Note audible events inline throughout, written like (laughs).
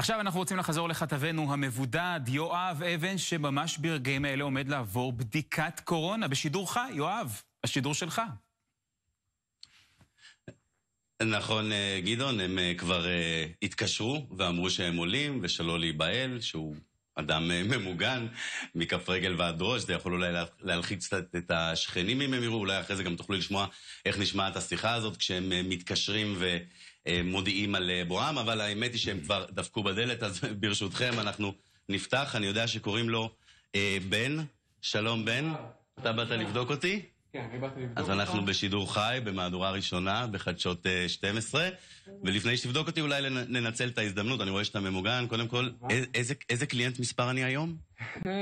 עכשיו אנחנו רוצים לחזור לכתבנו המבודד, יואב אבן, שממש ברגעים האלה עומד לעבור בדיקת קורונה בשידור חי. יואב, השידור שלך. נכון, אה, גדעון, הם אה, כבר אה, התקשרו ואמרו שהם עולים ושלא להיבהל, שהוא אדם אה, ממוגן, מכף רגל ועד ראש, זה יכול אולי להלחיץ את השכנים אם הם יראו, אולי אחרי זה גם תוכלו לשמוע איך נשמעת השיחה הזאת כשהם אה, מתקשרים ומודיעים אה, על בואם, אבל האמת היא שהם כבר דפקו בדלת, אז (laughs) ברשותכם אנחנו נפתח, אני יודע שקוראים לו אה, בן, שלום בן, אתה באת לבדוק אותי? כן, אז אנחנו בשידור חי, במהדורה ראשונה, בחדשות 12. אה, ולפני שתבדוק אותי, אולי ננצל את ההזדמנות, אני רואה שאתה ממוגן. קודם כל, אה, איזה קליינט מספר אני היום? אה,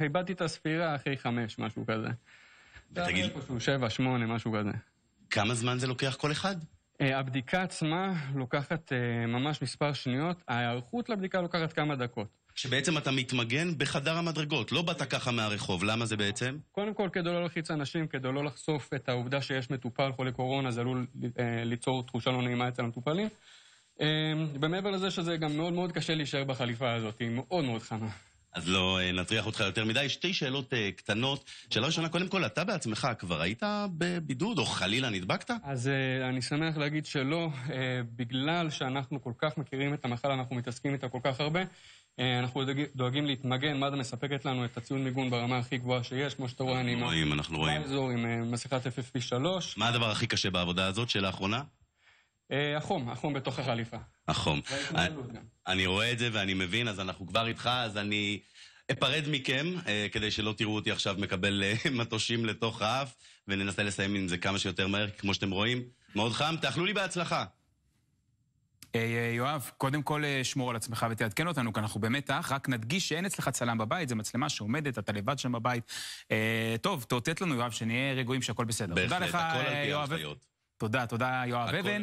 איבדתי את הספירה אחרי חמש, משהו כזה. ותגיד... שבע, שמונה, משהו כזה. כמה זמן זה לוקח כל אחד? הבדיקה עצמה לוקחת ממש מספר שניות, ההיערכות לבדיקה לוקחת כמה דקות. שבעצם אתה מתמגן בחדר המדרגות, לא באת ככה מהרחוב, למה זה בעצם? קודם כל, כדי לא להלחיץ אנשים, כדי לא לחשוף את העובדה שיש מטופל חולה קורונה, זה עלול אה, ליצור תחושה לא נעימה אצל המטופלים. אה, ומעבר לזה שזה גם מאוד מאוד קשה להישאר בחליפה הזאת, היא מאוד מאוד חמה. אז לא אה, נטריח אותך יותר מדי. שתי שאלות אה, קטנות. שאלה ראשונה, קודם כל, אתה בעצמך כבר היית בבידוד, או חלילה נדבקת? אז אה, אני שמח להגיד שלא. בגלל שאנחנו כל כך מכירים את המחלה, אנחנו מתעסקים איתה כל כך הרבה. אנחנו דואגים להתמגן, מד"א מספקת לנו את הציון מיגון ברמה הכי גבוהה שיש, כמו שאתה רואה, אני רואים, אנחנו רואים. באזור עם מסכת FFP3. מה הדבר הכי קשה בעבודה הזאת, שאלה אחרונה? אה, החום, החום בתוך החליפה. החום. אני רואה את זה ואני מבין, אז אנחנו כבר איתך, אז אני אפרד מכם, אה, כדי שלא תראו אותי עכשיו מקבל אה, (laughs) מטושים לתוך האף, וננסה לסיים עם זה כמה שיותר מהר, כמו שאתם רואים. מאוד חם, תאכלו לי בהצלחה. יואב, קודם כל שמור על עצמך ותעדכן אותנו, כי אנחנו במתח, רק נדגיש שאין אצלך צלם בבית, זו מצלמה שעומדת, אתה לבד שם בבית. טוב, תאותת לנו, יואב, שנהיה רגועים שהכל בסדר. בהחלט, הכל על פי ההנחיות. תודה, תודה, יואב אבן.